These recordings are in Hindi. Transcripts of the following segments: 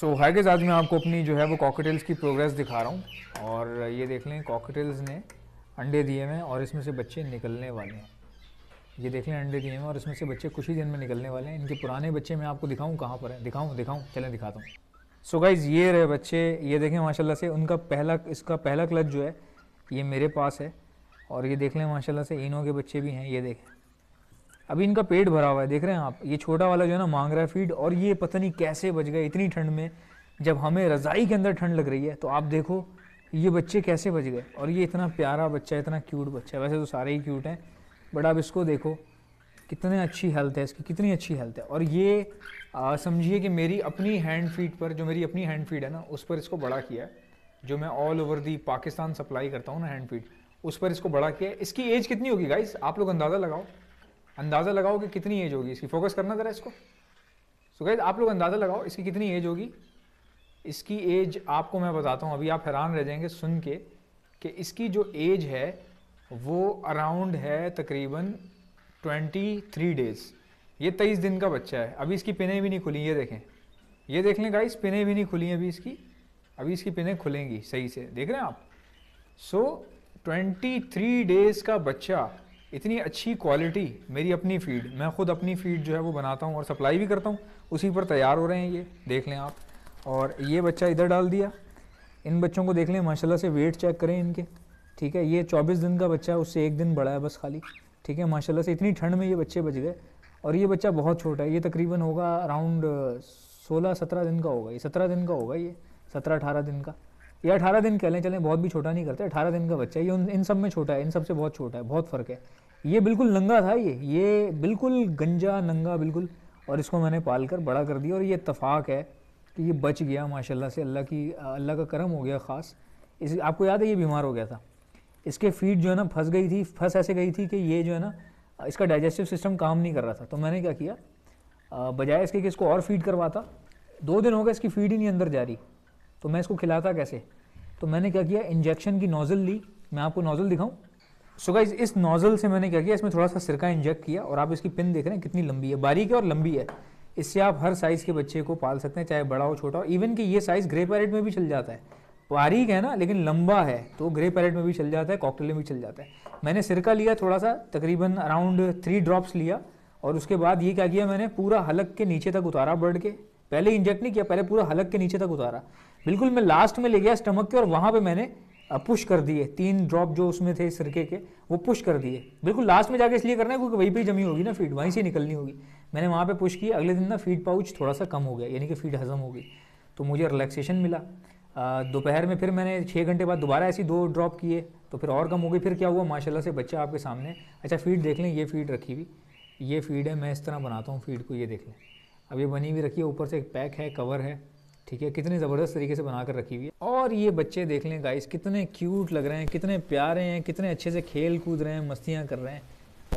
सो so, हैगेज आज मैं आपको अपनी जो है वो कॉकटेल्स की प्रोग्रेस दिखा रहा हूँ और ये देख लें कॉकटेल्स ने अंडे दिए हैं और इसमें से बच्चे निकलने वाले हैं ये देख लें अंडे दिए हैं और इसमें से बच्चे कुछ ही दिन में निकलने वाले हैं इनके पुराने बच्चे मैं आपको दिखाऊँ कहाँ पर हैं दिखाऊँ दिखाऊँ चलें दिखाता हूँ सो गाइज ये रहे बच्चे ये देखें माशा से उनका पहला इसका पहला क्लच जो है ये मेरे पास है और ये देख लें माशाला से इनों के बच्चे भी हैं ये देखें अभी इनका पेट भरा हुआ है देख रहे हैं आप ये छोटा वाला जो है ना मांग रहा है फीड और ये पता नहीं कैसे बच गए इतनी ठंड में जब हमें रज़ाई के अंदर ठंड लग रही है तो आप देखो ये बच्चे कैसे बच गए और ये इतना प्यारा बच्चा इतना क्यूट बच्चा है वैसे तो सारे ही क्यूट हैं बट आप इसको देखो कितने अच्छी हेल्थ है इसकी कितनी अच्छी हेल्थ है और ये समझिए कि मेरी अपनी हैंड फीड पर जो मेरी अपनी हैंड फीड है ना उस पर इसको बड़ा किया है जो मैं all over the Pakistan supply करता हूँ ना हैंड फीड उस पर इसको बड़ा किया है इसकी एज कितनी होगी गाइस आप लोग अंदाज़ा लगाओ अंदाज़ा लगाओ कि कितनी एज होगी इसकी फोकस करना ज़रा इसको सो गाइज़ आप लोग अंदाज़ा लगाओ इसकी कितनी एज होगी इसकी एज आपको मैं बताता हूँ अभी आप हैरान रह जाएंगे सुन के कि इसकी जो एज है वो अराउंड है तकरीबन 23 डेज़ ये तेईस दिन का बच्चा है अभी इसकी पिने भी नहीं खुली ये देखें ये देख लें गाइस पिने भी नहीं खुली अभी इसकी अभी इसकी पिने खुलेंगी सही से देख रहे हैं आप सो so, 23 डेज़ का बच्चा इतनी अच्छी क्वालिटी मेरी अपनी फीड मैं खुद अपनी फीड जो है वो बनाता हूँ और सप्लाई भी करता हूँ उसी पर तैयार हो रहे हैं ये देख लें आप और ये बच्चा इधर डाल दिया इन बच्चों को देख लें माशाल्लाह से वेट चेक करें इनके ठीक है ये 24 दिन का बच्चा है उससे एक दिन बड़ा है बस खाली ठीक है माशाला से इतनी ठंड में ये बच्चे बच गए और ये बच्चा बहुत छोटा है ये तकरीबन होगा अराउंड सोलह सत्रह दिन का होगा ये सत्रह दिन का होगा ये सत्रह अठारह दिन का ये अठारह दिन कह लें चलें बहुत भी छोटा नहीं करते अठारह दिन का बच्चा ये उन इन सब में छोटा है इन सब से बहुत छोटा है बहुत फ़र्क है ये बिल्कुल नंगा था ये ये बिल्कुल गंजा नंगा बिल्कुल और इसको मैंने पाल कर बड़ा कर दिया और ये इतफाक़ है कि ये बच गया माशाल्लाह से अल्लाह की अल्लाह का करम हो गया ख़ास इस आपको याद है ये बीमार हो गया था इसके फीट जो है ना फंस गई थी फंस ऐसे गई थी कि ये जो है ना इसका डाइजेस्टिव सिस्टम काम नहीं कर रहा था तो मैंने क्या किया बजाय इसके कि इसको और फीड करवाता दो दिन हो गए इसकी फीड ही नहीं अंदर जा रही तो मैं इसको खिलाता कैसे तो मैंने क्या किया इंजेक्शन की नोज़ल ली मैं आपको नोज़ल दिखाऊँ सो गाइज इस नोज़ल से मैंने क्या किया इसमें थोड़ा सा सिरका इंजेक्ट किया और आप इसकी पिन देख रहे हैं कितनी लंबी है बारीक है और लंबी है इससे आप हर साइज़ के बच्चे को पाल सकते हैं चाहे बड़ा हो छोटा हो इवन कि ये साइज़ ग्रे पैरेट में भी चल जाता है बारीक है ना लेकिन लंबा है तो ग्रे पैरेट में भी चल जाता है कॉकटेल में भी चल जाता है मैंने सिरका लिया थोड़ा सा तकरीबन अराउंड थ्री ड्रॉप्स लिया और उसके बाद ये क्या किया मैंने पूरा हलक के नीचे तक उतारा बर्ड के पहले इंजेक्ट नहीं किया पहले पूरा हलक के नीचे तक उतारा बिल्कुल मैं लास्ट में ले गया स्टमक के और वहाँ पे मैंने पुश कर दिए तीन ड्रॉप जो उसमें थे सिरके के वो पुश कर दिए बिल्कुल लास्ट में जाके इसलिए करना है क्योंकि वहीं पर जमी होगी ना फीड वहीं से निकलनी होगी मैंने वहाँ पर पुश की अगले दिन ना फीड पाउच थोड़ा सा कम हो गया यानी कि फीड हजम हो गई तो मुझे रिलैक्सेशन मिला दोपहर में फिर मैंने छः घंटे बाद दोबारा ऐसी दो ड्रॉप किए तो फिर और कम हो गई फिर क्या हुआ माशाल्लाह से बच्चा आपके सामने अच्छा फीड देख लें ये फीड रखी हुई ये फीड है मैं इस तरह बनाता हूँ फीड को ये देख लें अब ये बनी हुई रखी है ऊपर से एक पैक है कवर है ठीक है कितने ज़बरदस्त तरीके से बना कर रखी हुई है और ये बच्चे देख लें गाइस कितने क्यूट लग रहे हैं कितने प्यारे हैं कितने अच्छे से खेल कूद रहे हैं मस्तियाँ कर रहे हैं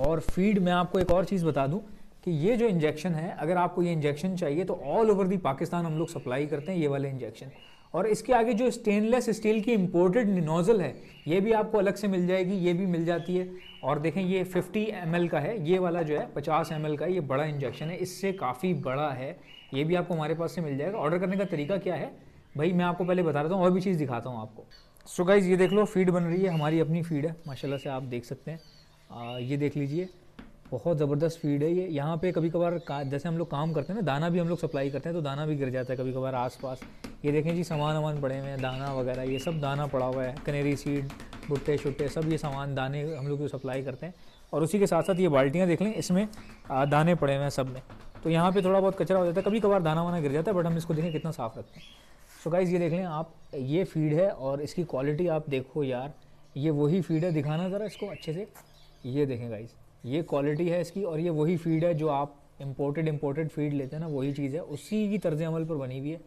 और फीड में आपको एक और चीज़ बता दूँ कि ये जो इंजेक्शन है अगर आपको ये इंजेक्शन चाहिए तो ऑल ओवर दी पाकिस्तान हम लोग सप्लाई करते हैं ये वाले इंजेक्शन और इसके आगे जो स्टेनलेस स्टील की इम्पोर्टेड नोज़ल है ये भी आपको अलग से मिल जाएगी ये भी मिल जाती है और देखें ये 50 एम का है ये वाला जो है 50 एम का ये बड़ा इंजेक्शन है इससे काफ़ी बड़ा है ये भी आपको हमारे पास से मिल जाएगा ऑर्डर करने का तरीका क्या है भाई मैं आपको पहले बता देता हूँ और भी चीज़ दिखाता हूँ आपको सो गाइज़ ये देख लो फीड बन रही है हमारी अपनी फीड है माशा से आप देख सकते हैं ये देख लीजिए बहुत ज़बरदस्त फीड है ये यहाँ पे कभी कभार जैसे हम लोग काम करते हैं ना दाना भी हम लोग सप्लाई करते हैं तो दाना भी गिर जाता है कभी कभार आसपास ये देखें जी सामान वामान पड़े हुए हैं दाना वगैरह ये सब दाना पड़ा हुआ है कनेरी सीड भुट्टे शुट्टे सब ये सामान दाने हम लोग सप्लाई करते हैं और उसी के साथ साथ ये बाल्टियाँ देख लें इसमें दाने पड़े हुए हैं सब में तो यहाँ पे थोड़ा बहुत कचरा हो जाता है कभी कभार दाना वाना गिर जाता है बट हम इसको देखें कितना साफ़ रखते हैं सो so गाइज़ ये देख लें आप ये फीड है और इसकी क्वालिटी आप देखो यार ये वही फीड है दिखाना ज़रा इसको अच्छे से ये देखें गाइज़ ये क्वालिटी है इसकी और ये वही फीड है जो आप इम्पोर्टेड इम्पोर्टेड फीड लेते हैं ना वही चीज़ है उसी की तर्ज अमल पर बनी हुई है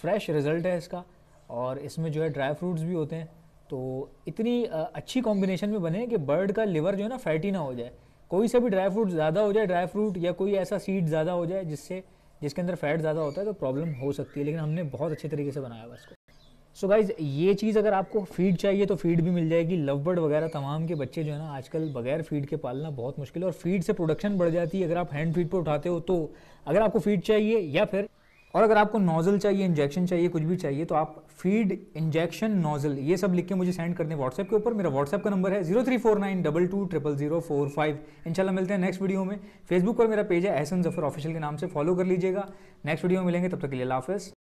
फ्रेश रिज़ल्ट है इसका और इसमें जो है ड्राई फ्रूट्स भी होते हैं तो इतनी अच्छी कॉम्बिनेशन में बने कि बर्ड का लिवर जो है ना फैटी ना हो जाए कोई सा भी ड्राई फ्रूट ज़्यादा हो जाए ड्राई फ्रूट या कोई ऐसा सीड ज़्यादा हो जाए जिससे जिसके अंदर फैट ज़्यादा होता है तो प्रॉब्लम हो सकती है लेकिन हमने बहुत अच्छे तरीके से बनाया हुआ इसको सो गाइज़ ये चीज़ अगर आपको फीड चाहिए तो फीड भी मिल जाएगी लव बर्ड वगैरह तमाम के बच्चे जो है ना आजकल बगैर फीड के पालना बहुत मुश्किल है और फीड से प्रोडक्शन बढ़ जाती है अगर आप हैंड फीड पर उठाते हो तो अगर आपको फीड चाहिए या फिर और अगर आपको नोज़ल चाहिए इंजेक्शन चाहिए कुछ भी चाहिए तो आप फीड इंजेक्शन नोज़ल ये सब लिख के मुझे सेंड कर दें व्हाट्सएप के ऊपर मेरा व्हाट्सएप का नंबर है zero three four nine double two triple zero four five इनशाला मिलते हैं नेक्स्ट वीडियो में फेसबुक पर मेरा पेज है एहसन जफर ऑफिशियल के नाम से फॉलो कर लीजिएगा नेक्स्ट वीडियो में मिलेंगे तब तक के लिए लाफिज़